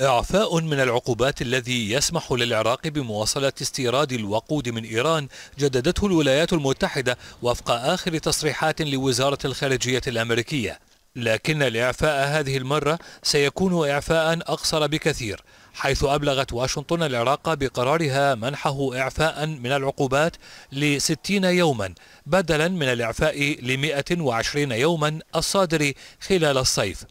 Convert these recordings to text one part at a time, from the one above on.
إعفاء من العقوبات الذي يسمح للعراق بمواصلة استيراد الوقود من إيران جددته الولايات المتحدة وفق آخر تصريحات لوزارة الخارجية الأمريكية لكن الإعفاء هذه المرة سيكون إعفاء أقصر بكثير حيث أبلغت واشنطن العراق بقرارها منحه إعفاء من العقوبات لستين يوما بدلا من الإعفاء لمائة وعشرين يوما الصادر خلال الصيف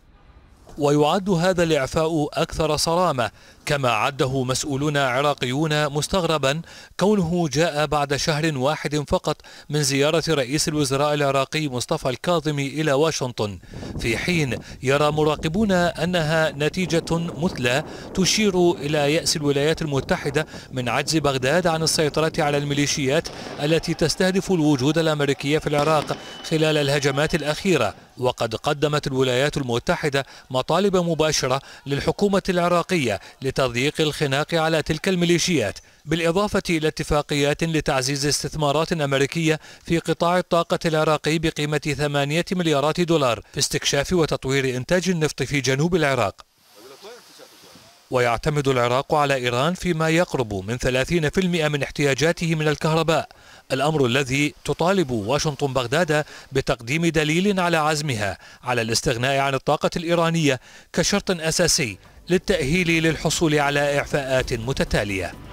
ويعد هذا الإعفاء أكثر صرامة كما عده مسؤولون عراقيون مستغربا كونه جاء بعد شهر واحد فقط من زيارة رئيس الوزراء العراقي مصطفى الكاظمي إلى واشنطن في حين يرى مراقبون أنها نتيجة مثلى تشير إلى يأس الولايات المتحدة من عجز بغداد عن السيطرة على الميليشيات التي تستهدف الوجود الأمريكي في العراق خلال الهجمات الأخيرة وقد قدمت الولايات المتحدة مطالب مباشرة للحكومة العراقية لتضييق الخناق على تلك الميليشيات بالإضافة إلى اتفاقيات لتعزيز استثمارات أمريكية في قطاع الطاقة العراقي بقيمة 8 مليارات دولار في استك... استكشاف وتطوير إنتاج النفط في جنوب العراق ويعتمد العراق على إيران فيما يقرب من 30% من احتياجاته من الكهرباء الأمر الذي تطالب واشنطن بغداد بتقديم دليل على عزمها على الاستغناء عن الطاقة الإيرانية كشرط أساسي للتأهيل للحصول على إعفاءات متتالية